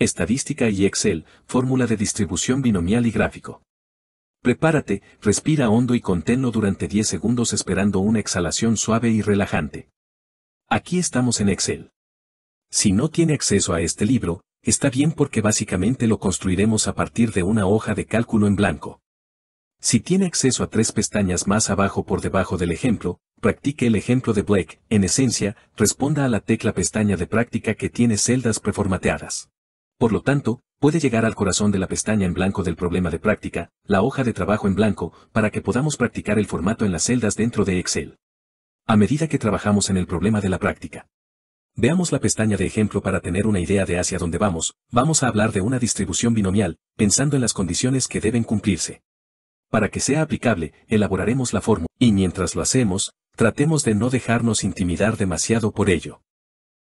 Estadística y Excel, fórmula de distribución binomial y gráfico. Prepárate, respira hondo y conténlo durante 10 segundos esperando una exhalación suave y relajante. Aquí estamos en Excel. Si no tiene acceso a este libro, está bien porque básicamente lo construiremos a partir de una hoja de cálculo en blanco. Si tiene acceso a tres pestañas más abajo por debajo del ejemplo, practique el ejemplo de Blake, en esencia, responda a la tecla pestaña de práctica que tiene celdas preformateadas. Por lo tanto, puede llegar al corazón de la pestaña en blanco del problema de práctica, la hoja de trabajo en blanco, para que podamos practicar el formato en las celdas dentro de Excel. A medida que trabajamos en el problema de la práctica. Veamos la pestaña de ejemplo para tener una idea de hacia dónde vamos, vamos a hablar de una distribución binomial, pensando en las condiciones que deben cumplirse. Para que sea aplicable, elaboraremos la fórmula, y mientras lo hacemos, tratemos de no dejarnos intimidar demasiado por ello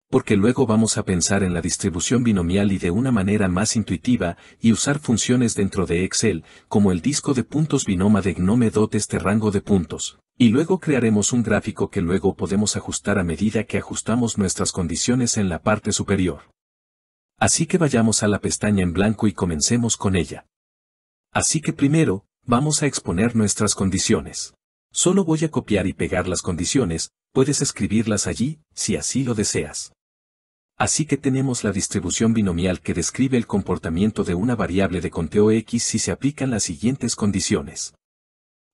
porque luego vamos a pensar en la distribución binomial y de una manera más intuitiva, y usar funciones dentro de Excel, como el disco de puntos binoma de GNOME este rango de puntos. Y luego crearemos un gráfico que luego podemos ajustar a medida que ajustamos nuestras condiciones en la parte superior. Así que vayamos a la pestaña en blanco y comencemos con ella. Así que primero, vamos a exponer nuestras condiciones. Solo voy a copiar y pegar las condiciones, puedes escribirlas allí, si así lo deseas. Así que tenemos la distribución binomial que describe el comportamiento de una variable de conteo x si se aplican las siguientes condiciones.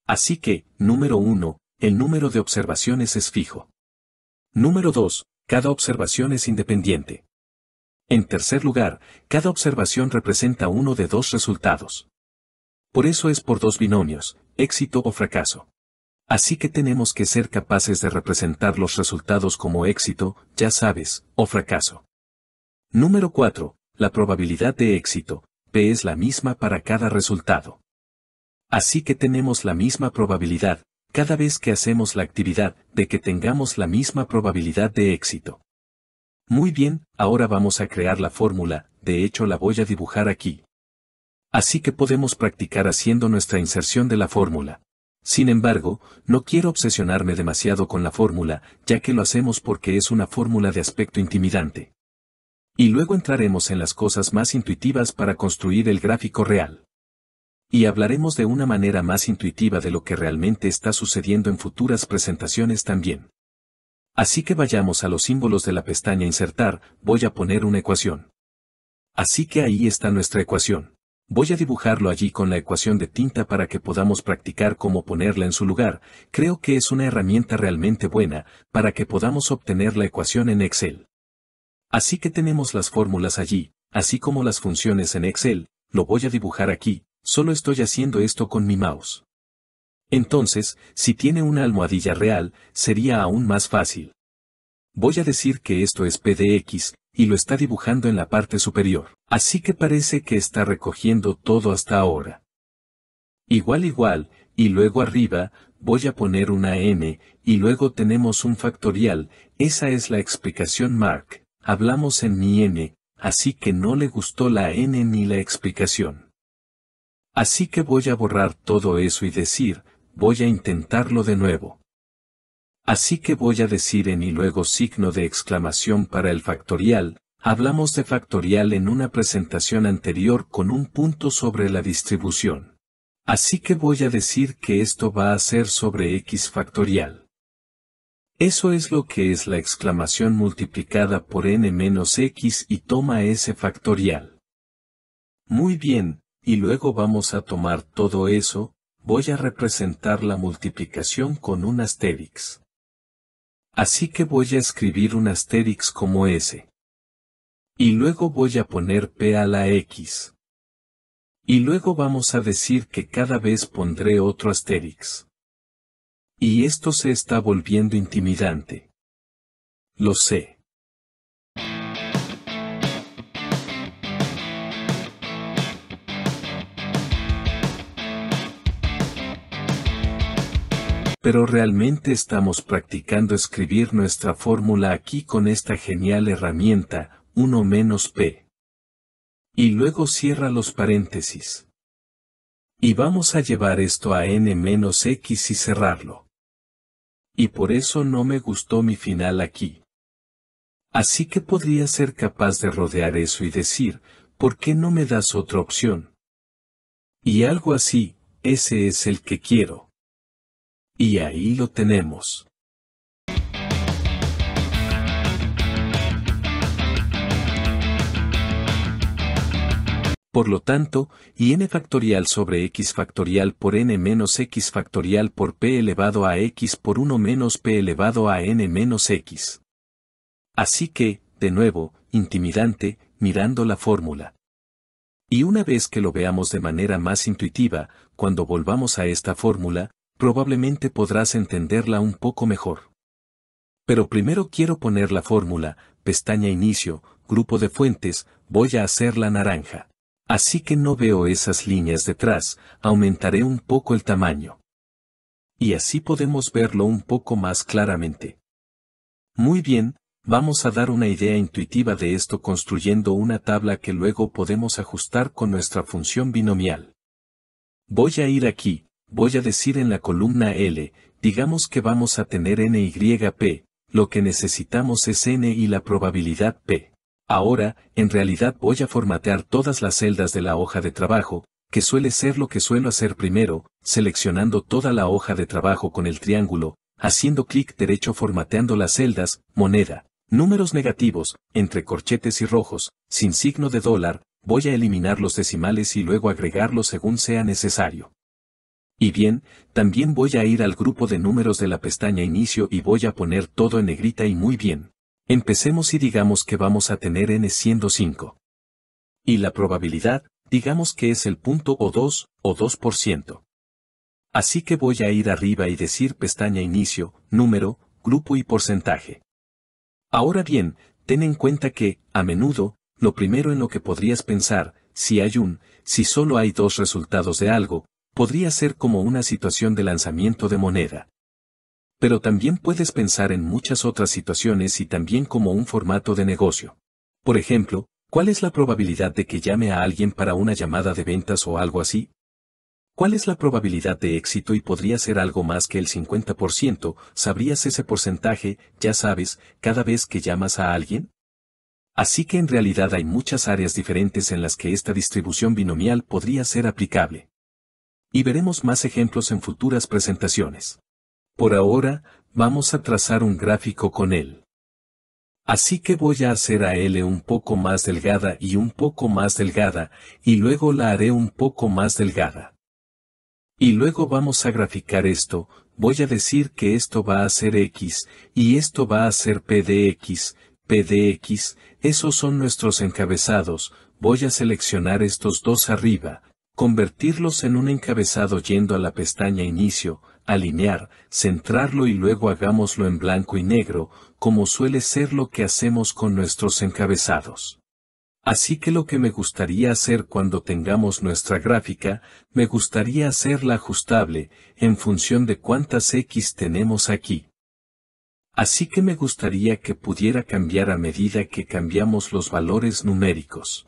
Así que, número 1, el número de observaciones es fijo. Número 2, cada observación es independiente. En tercer lugar, cada observación representa uno de dos resultados. Por eso es por dos binomios, éxito o fracaso. Así que tenemos que ser capaces de representar los resultados como éxito, ya sabes, o fracaso. Número 4. La probabilidad de éxito, P es la misma para cada resultado. Así que tenemos la misma probabilidad, cada vez que hacemos la actividad, de que tengamos la misma probabilidad de éxito. Muy bien, ahora vamos a crear la fórmula, de hecho la voy a dibujar aquí. Así que podemos practicar haciendo nuestra inserción de la fórmula. Sin embargo, no quiero obsesionarme demasiado con la fórmula, ya que lo hacemos porque es una fórmula de aspecto intimidante. Y luego entraremos en las cosas más intuitivas para construir el gráfico real. Y hablaremos de una manera más intuitiva de lo que realmente está sucediendo en futuras presentaciones también. Así que vayamos a los símbolos de la pestaña Insertar, voy a poner una ecuación. Así que ahí está nuestra ecuación. Voy a dibujarlo allí con la ecuación de tinta para que podamos practicar cómo ponerla en su lugar. Creo que es una herramienta realmente buena para que podamos obtener la ecuación en Excel. Así que tenemos las fórmulas allí, así como las funciones en Excel, lo voy a dibujar aquí, solo estoy haciendo esto con mi mouse. Entonces, si tiene una almohadilla real, sería aún más fácil. Voy a decir que esto es PDX, y lo está dibujando en la parte superior. Así que parece que está recogiendo todo hasta ahora. Igual igual, y luego arriba, voy a poner una N, y luego tenemos un factorial, esa es la explicación Mark. Hablamos en mi n, así que no le gustó la n ni la explicación. Así que voy a borrar todo eso y decir, voy a intentarlo de nuevo. Así que voy a decir en y luego signo de exclamación para el factorial, hablamos de factorial en una presentación anterior con un punto sobre la distribución. Así que voy a decir que esto va a ser sobre x factorial. Eso es lo que es la exclamación multiplicada por n menos x y toma ese factorial. Muy bien, y luego vamos a tomar todo eso, voy a representar la multiplicación con un asterix. Así que voy a escribir un asterix como ese. Y luego voy a poner P a la X. Y luego vamos a decir que cada vez pondré otro asterix. Y esto se está volviendo intimidante. Lo sé. pero realmente estamos practicando escribir nuestra fórmula aquí con esta genial herramienta, 1 menos p. Y luego cierra los paréntesis. Y vamos a llevar esto a n menos x y cerrarlo. Y por eso no me gustó mi final aquí. Así que podría ser capaz de rodear eso y decir, ¿por qué no me das otra opción? Y algo así, ese es el que quiero. Y ahí lo tenemos. Por lo tanto, y n factorial sobre x factorial por n menos x factorial por p elevado a x por 1 menos p elevado a n menos x. Así que, de nuevo, intimidante, mirando la fórmula. Y una vez que lo veamos de manera más intuitiva, cuando volvamos a esta fórmula, probablemente podrás entenderla un poco mejor. Pero primero quiero poner la fórmula, pestaña inicio, grupo de fuentes, voy a hacer la naranja. Así que no veo esas líneas detrás, aumentaré un poco el tamaño. Y así podemos verlo un poco más claramente. Muy bien, vamos a dar una idea intuitiva de esto construyendo una tabla que luego podemos ajustar con nuestra función binomial. Voy a ir aquí, voy a decir en la columna L, digamos que vamos a tener n y p, lo que necesitamos es N y la probabilidad P. Ahora, en realidad voy a formatear todas las celdas de la hoja de trabajo, que suele ser lo que suelo hacer primero, seleccionando toda la hoja de trabajo con el triángulo, haciendo clic derecho formateando las celdas, moneda, números negativos, entre corchetes y rojos, sin signo de dólar, voy a eliminar los decimales y luego agregarlos según sea necesario. Y bien, también voy a ir al grupo de números de la pestaña inicio y voy a poner todo en negrita y muy bien. Empecemos y digamos que vamos a tener n siendo 5. Y la probabilidad, digamos que es el punto o 2, o 2%. Así que voy a ir arriba y decir pestaña inicio, número, grupo y porcentaje. Ahora bien, ten en cuenta que, a menudo, lo primero en lo que podrías pensar, si hay un, si solo hay dos resultados de algo, podría ser como una situación de lanzamiento de moneda. Pero también puedes pensar en muchas otras situaciones y también como un formato de negocio. Por ejemplo, ¿cuál es la probabilidad de que llame a alguien para una llamada de ventas o algo así? ¿Cuál es la probabilidad de éxito y podría ser algo más que el 50%? ¿Sabrías ese porcentaje, ya sabes, cada vez que llamas a alguien? Así que en realidad hay muchas áreas diferentes en las que esta distribución binomial podría ser aplicable. Y veremos más ejemplos en futuras presentaciones. Por ahora, vamos a trazar un gráfico con él. Así que voy a hacer a L un poco más delgada y un poco más delgada, y luego la haré un poco más delgada. Y luego vamos a graficar esto, voy a decir que esto va a ser X, y esto va a ser P de X, P de X, esos son nuestros encabezados, voy a seleccionar estos dos arriba, convertirlos en un encabezado yendo a la pestaña Inicio, alinear, centrarlo y luego hagámoslo en blanco y negro, como suele ser lo que hacemos con nuestros encabezados. Así que lo que me gustaría hacer cuando tengamos nuestra gráfica, me gustaría hacerla ajustable, en función de cuántas X tenemos aquí. Así que me gustaría que pudiera cambiar a medida que cambiamos los valores numéricos.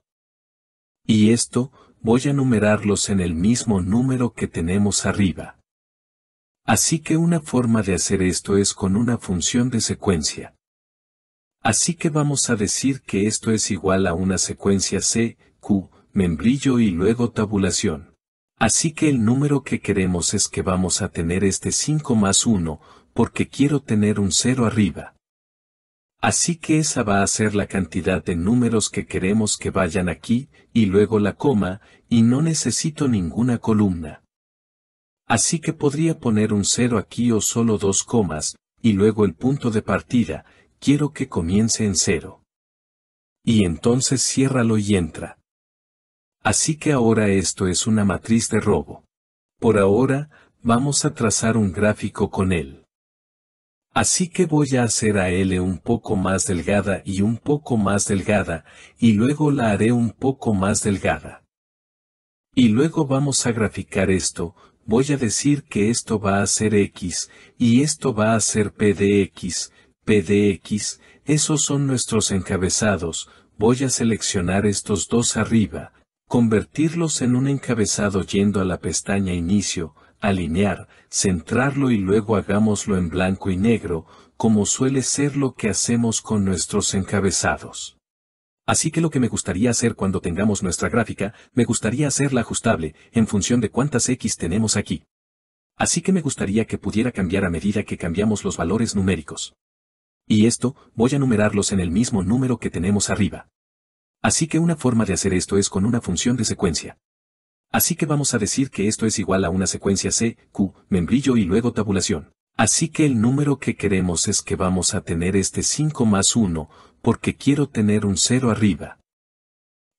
Y esto, voy a numerarlos en el mismo número que tenemos arriba. Así que una forma de hacer esto es con una función de secuencia. Así que vamos a decir que esto es igual a una secuencia C, Q, membrillo y luego tabulación. Así que el número que queremos es que vamos a tener este 5 más 1, porque quiero tener un 0 arriba. Así que esa va a ser la cantidad de números que queremos que vayan aquí, y luego la coma, y no necesito ninguna columna. Así que podría poner un cero aquí o solo dos comas, y luego el punto de partida, quiero que comience en cero. Y entonces ciérralo y entra. Así que ahora esto es una matriz de robo. Por ahora, vamos a trazar un gráfico con él. Así que voy a hacer a L un poco más delgada y un poco más delgada, y luego la haré un poco más delgada. Y luego vamos a graficar esto, voy a decir que esto va a ser X, y esto va a ser PDX, de X, esos son nuestros encabezados, voy a seleccionar estos dos arriba, convertirlos en un encabezado yendo a la pestaña Inicio, alinear, centrarlo y luego hagámoslo en blanco y negro, como suele ser lo que hacemos con nuestros encabezados. Así que lo que me gustaría hacer cuando tengamos nuestra gráfica, me gustaría hacerla ajustable, en función de cuántas X tenemos aquí. Así que me gustaría que pudiera cambiar a medida que cambiamos los valores numéricos. Y esto, voy a numerarlos en el mismo número que tenemos arriba. Así que una forma de hacer esto es con una función de secuencia. Así que vamos a decir que esto es igual a una secuencia C, Q, membrillo y luego tabulación. Así que el número que queremos es que vamos a tener este 5 más 1, porque quiero tener un 0 arriba.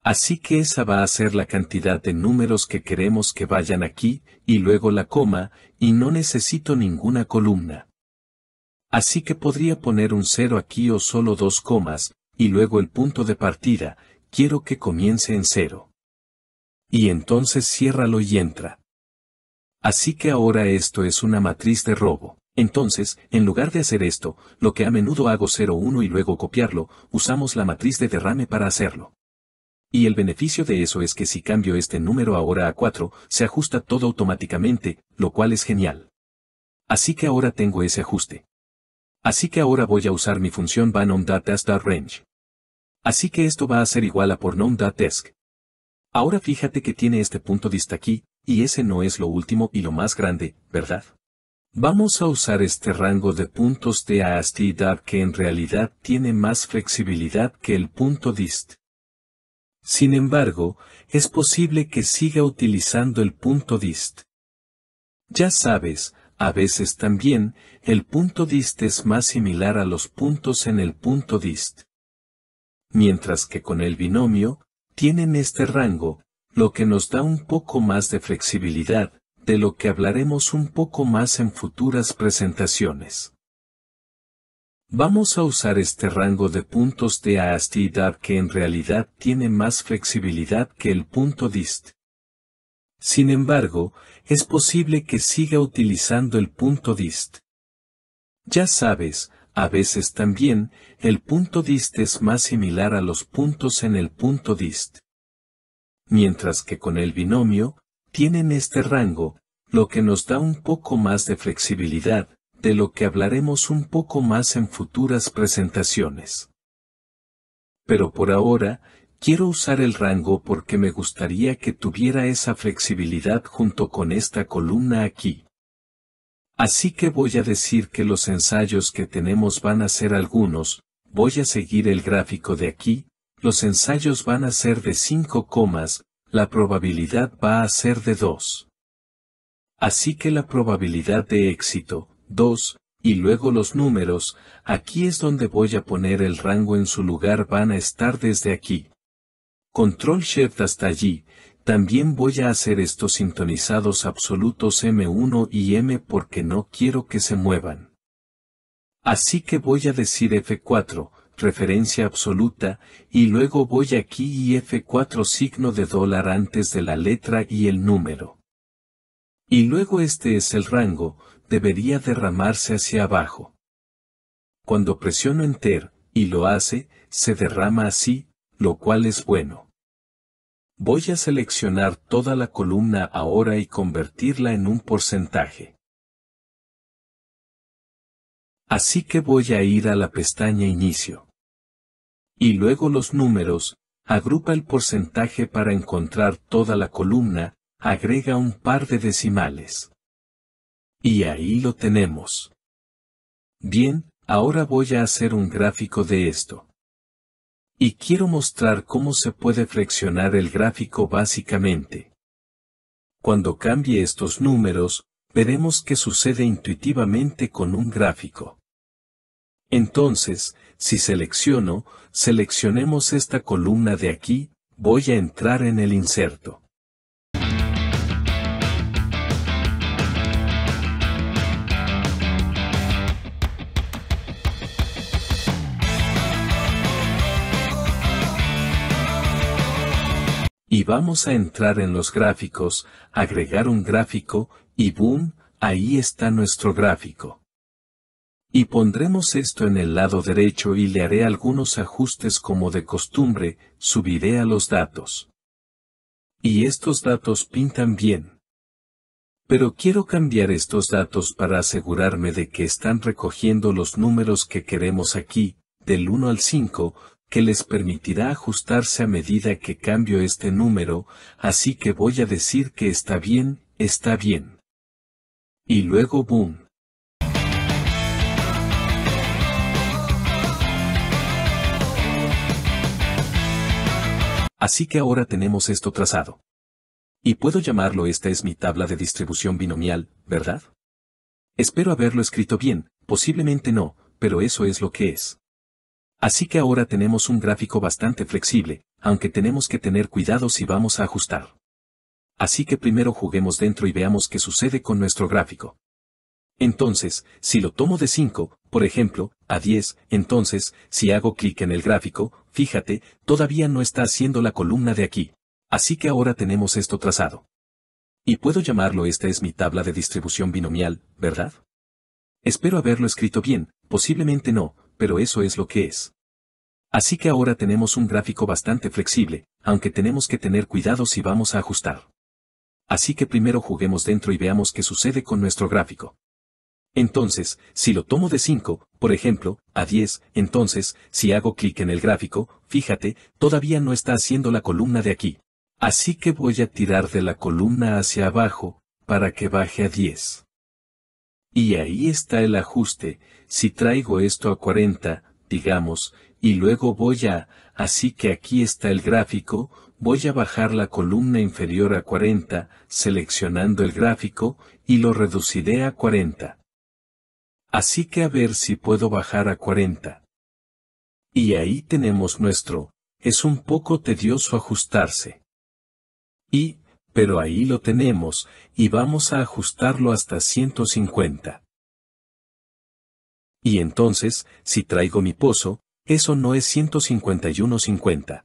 Así que esa va a ser la cantidad de números que queremos que vayan aquí, y luego la coma, y no necesito ninguna columna. Así que podría poner un 0 aquí o solo dos comas, y luego el punto de partida, quiero que comience en 0. Y entonces ciérralo y entra. Así que ahora esto es una matriz de robo. Entonces, en lugar de hacer esto, lo que a menudo hago 01 y luego copiarlo, usamos la matriz de derrame para hacerlo. Y el beneficio de eso es que si cambio este número ahora a 4, se ajusta todo automáticamente, lo cual es genial. Así que ahora tengo ese ajuste. Así que ahora voy a usar mi función range. Así que esto va a ser igual a por non.desk. Ahora fíjate que tiene este punto dist aquí, y ese no es lo último y lo más grande, ¿verdad? Vamos a usar este rango de puntos de ahastidad que en realidad tiene más flexibilidad que el punto dist. Sin embargo, es posible que siga utilizando el punto dist. Ya sabes, a veces también, el punto dist es más similar a los puntos en el punto dist. Mientras que con el binomio, tienen este rango, lo que nos da un poco más de flexibilidad, de lo que hablaremos un poco más en futuras presentaciones. Vamos a usar este rango de puntos de DAB que en realidad tiene más flexibilidad que el punto dist. Sin embargo, es posible que siga utilizando el punto dist. Ya sabes, a veces también, el punto dist es más similar a los puntos en el punto dist. Mientras que con el binomio, tienen este rango, lo que nos da un poco más de flexibilidad, de lo que hablaremos un poco más en futuras presentaciones. Pero por ahora, quiero usar el rango porque me gustaría que tuviera esa flexibilidad junto con esta columna aquí. Así que voy a decir que los ensayos que tenemos van a ser algunos, voy a seguir el gráfico de aquí, los ensayos van a ser de 5 comas, la probabilidad va a ser de 2. Así que la probabilidad de éxito, 2, y luego los números, aquí es donde voy a poner el rango en su lugar van a estar desde aquí. Control Shift hasta allí, también voy a hacer estos sintonizados absolutos M1 y M porque no quiero que se muevan. Así que voy a decir F4, referencia absoluta, y luego voy aquí y F4 signo de dólar antes de la letra y el número. Y luego este es el rango, debería derramarse hacia abajo. Cuando presiono Enter, y lo hace, se derrama así, lo cual es bueno. Voy a seleccionar toda la columna ahora y convertirla en un porcentaje. Así que voy a ir a la pestaña Inicio. Y luego los números, agrupa el porcentaje para encontrar toda la columna, agrega un par de decimales. Y ahí lo tenemos. Bien, ahora voy a hacer un gráfico de esto y quiero mostrar cómo se puede flexionar el gráfico básicamente. Cuando cambie estos números, veremos qué sucede intuitivamente con un gráfico. Entonces, si selecciono, seleccionemos esta columna de aquí, voy a entrar en el inserto. y vamos a entrar en los gráficos, agregar un gráfico, y boom, ahí está nuestro gráfico. Y pondremos esto en el lado derecho y le haré algunos ajustes como de costumbre, subiré a los datos. Y estos datos pintan bien. Pero quiero cambiar estos datos para asegurarme de que están recogiendo los números que queremos aquí, del 1 al 5, que les permitirá ajustarse a medida que cambio este número, así que voy a decir que está bien, está bien. Y luego boom. Así que ahora tenemos esto trazado. Y puedo llamarlo esta es mi tabla de distribución binomial, ¿verdad? Espero haberlo escrito bien, posiblemente no, pero eso es lo que es. Así que ahora tenemos un gráfico bastante flexible, aunque tenemos que tener cuidado si vamos a ajustar. Así que primero juguemos dentro y veamos qué sucede con nuestro gráfico. Entonces, si lo tomo de 5, por ejemplo, a 10, entonces, si hago clic en el gráfico, fíjate, todavía no está haciendo la columna de aquí. Así que ahora tenemos esto trazado. Y puedo llamarlo esta es mi tabla de distribución binomial, ¿verdad? Espero haberlo escrito bien, posiblemente no, pero eso es lo que es. Así que ahora tenemos un gráfico bastante flexible, aunque tenemos que tener cuidado si vamos a ajustar. Así que primero juguemos dentro y veamos qué sucede con nuestro gráfico. Entonces, si lo tomo de 5, por ejemplo, a 10, entonces, si hago clic en el gráfico, fíjate, todavía no está haciendo la columna de aquí. Así que voy a tirar de la columna hacia abajo, para que baje a 10. Y ahí está el ajuste, si traigo esto a 40, digamos, y luego voy a, así que aquí está el gráfico, voy a bajar la columna inferior a 40, seleccionando el gráfico, y lo reduciré a 40. Así que a ver si puedo bajar a 40. Y ahí tenemos nuestro, es un poco tedioso ajustarse. Y, pero ahí lo tenemos, y vamos a ajustarlo hasta 150. Y entonces, si traigo mi pozo, eso no es 151.50.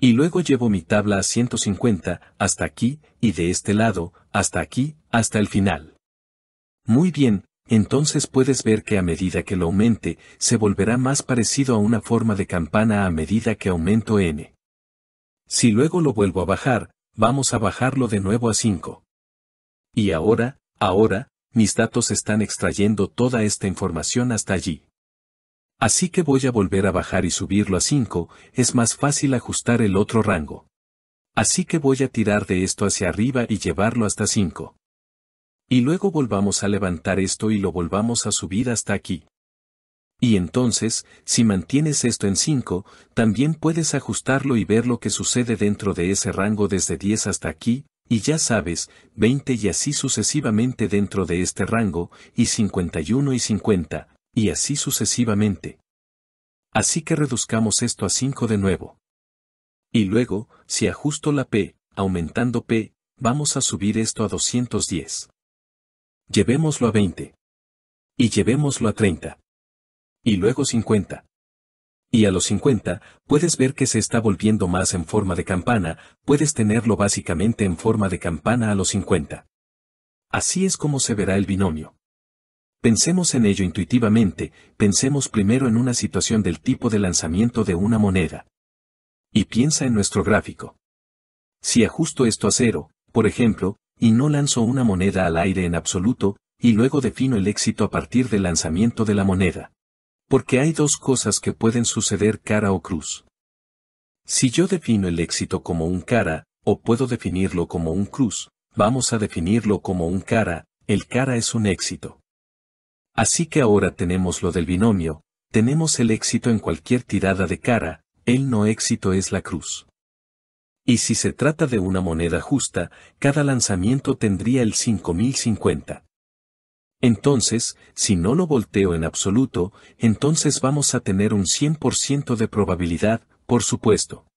Y luego llevo mi tabla a 150, hasta aquí, y de este lado, hasta aquí, hasta el final. Muy bien, entonces puedes ver que a medida que lo aumente, se volverá más parecido a una forma de campana a medida que aumento n. Si luego lo vuelvo a bajar, vamos a bajarlo de nuevo a 5. Y ahora, ahora, mis datos están extrayendo toda esta información hasta allí. Así que voy a volver a bajar y subirlo a 5, es más fácil ajustar el otro rango. Así que voy a tirar de esto hacia arriba y llevarlo hasta 5. Y luego volvamos a levantar esto y lo volvamos a subir hasta aquí. Y entonces, si mantienes esto en 5, también puedes ajustarlo y ver lo que sucede dentro de ese rango desde 10 hasta aquí, y ya sabes, 20 y así sucesivamente dentro de este rango, y 51 y 50, y así sucesivamente. Así que reduzcamos esto a 5 de nuevo. Y luego, si ajusto la P, aumentando P, vamos a subir esto a 210. Llevémoslo a 20. Y llevémoslo a 30. Y luego 50. Y a los 50, puedes ver que se está volviendo más en forma de campana, puedes tenerlo básicamente en forma de campana a los 50. Así es como se verá el binomio. Pensemos en ello intuitivamente, pensemos primero en una situación del tipo de lanzamiento de una moneda. Y piensa en nuestro gráfico. Si ajusto esto a cero, por ejemplo, y no lanzo una moneda al aire en absoluto, y luego defino el éxito a partir del lanzamiento de la moneda. Porque hay dos cosas que pueden suceder cara o cruz. Si yo defino el éxito como un cara, o puedo definirlo como un cruz, vamos a definirlo como un cara, el cara es un éxito. Así que ahora tenemos lo del binomio, tenemos el éxito en cualquier tirada de cara, el no éxito es la cruz. Y si se trata de una moneda justa, cada lanzamiento tendría el 5050. Entonces, si no lo volteo en absoluto, entonces vamos a tener un 100% de probabilidad, por supuesto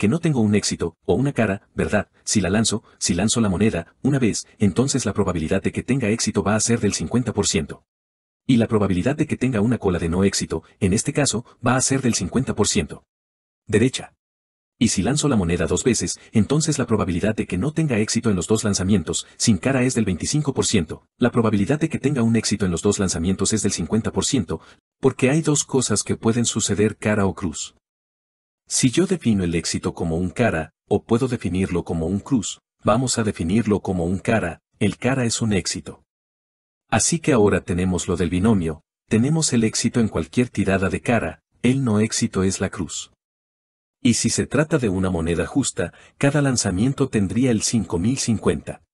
que no tengo un éxito, o una cara, ¿verdad? Si la lanzo, si lanzo la moneda, una vez, entonces la probabilidad de que tenga éxito va a ser del 50%. Y la probabilidad de que tenga una cola de no éxito, en este caso, va a ser del 50%. Derecha. Y si lanzo la moneda dos veces, entonces la probabilidad de que no tenga éxito en los dos lanzamientos, sin cara es del 25%, la probabilidad de que tenga un éxito en los dos lanzamientos es del 50%, porque hay dos cosas que pueden suceder cara o cruz. Si yo defino el éxito como un cara, o puedo definirlo como un cruz, vamos a definirlo como un cara, el cara es un éxito. Así que ahora tenemos lo del binomio, tenemos el éxito en cualquier tirada de cara, el no éxito es la cruz. Y si se trata de una moneda justa, cada lanzamiento tendría el 5050.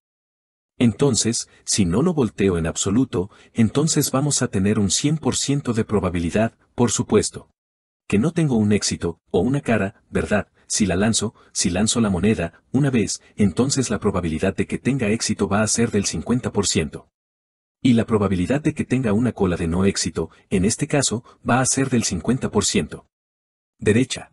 Entonces, si no lo volteo en absoluto, entonces vamos a tener un 100% de probabilidad, por supuesto que no tengo un éxito, o una cara, ¿verdad? Si la lanzo, si lanzo la moneda, una vez, entonces la probabilidad de que tenga éxito va a ser del 50%. Y la probabilidad de que tenga una cola de no éxito, en este caso, va a ser del 50%. Derecha.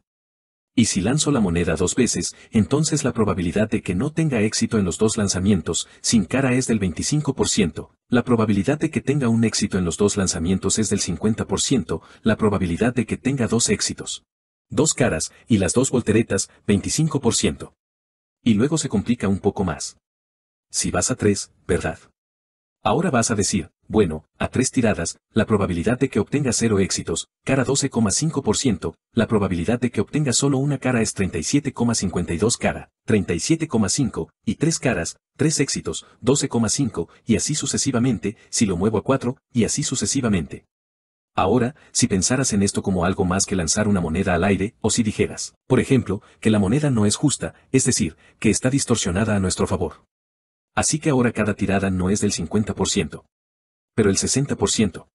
Y si lanzo la moneda dos veces, entonces la probabilidad de que no tenga éxito en los dos lanzamientos sin cara es del 25%, la probabilidad de que tenga un éxito en los dos lanzamientos es del 50%, la probabilidad de que tenga dos éxitos. Dos caras, y las dos volteretas, 25%. Y luego se complica un poco más. Si vas a tres, ¿verdad? Ahora vas a decir, bueno, a tres tiradas, la probabilidad de que obtenga cero éxitos, cara 12,5%, la probabilidad de que obtenga solo una cara es 37,52 cara, 37,5, y tres caras, tres éxitos, 12,5, y así sucesivamente, si lo muevo a 4, y así sucesivamente. Ahora, si pensaras en esto como algo más que lanzar una moneda al aire, o si dijeras, por ejemplo, que la moneda no es justa, es decir, que está distorsionada a nuestro favor. Así que ahora cada tirada no es del 50% pero el 60%.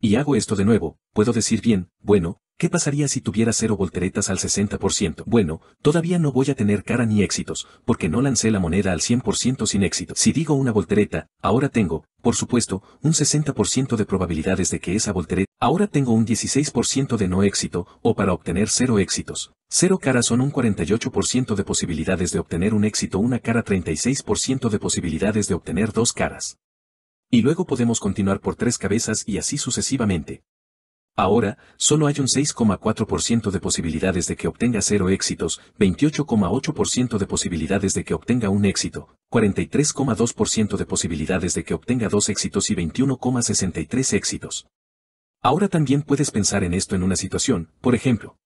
Y hago esto de nuevo, puedo decir bien, bueno, ¿qué pasaría si tuviera cero volteretas al 60%? Bueno, todavía no voy a tener cara ni éxitos, porque no lancé la moneda al 100% sin éxito. Si digo una voltereta, ahora tengo, por supuesto, un 60% de probabilidades de que esa voltereta, ahora tengo un 16% de no éxito, o para obtener cero éxitos. Cero caras son un 48% de posibilidades de obtener un éxito, una cara 36% de posibilidades de obtener dos caras. Y luego podemos continuar por tres cabezas y así sucesivamente. Ahora, solo hay un 6,4% de posibilidades de que obtenga cero éxitos, 28,8% de posibilidades de que obtenga un éxito, 43,2% de posibilidades de que obtenga dos éxitos y 21,63 éxitos. Ahora también puedes pensar en esto en una situación, por ejemplo.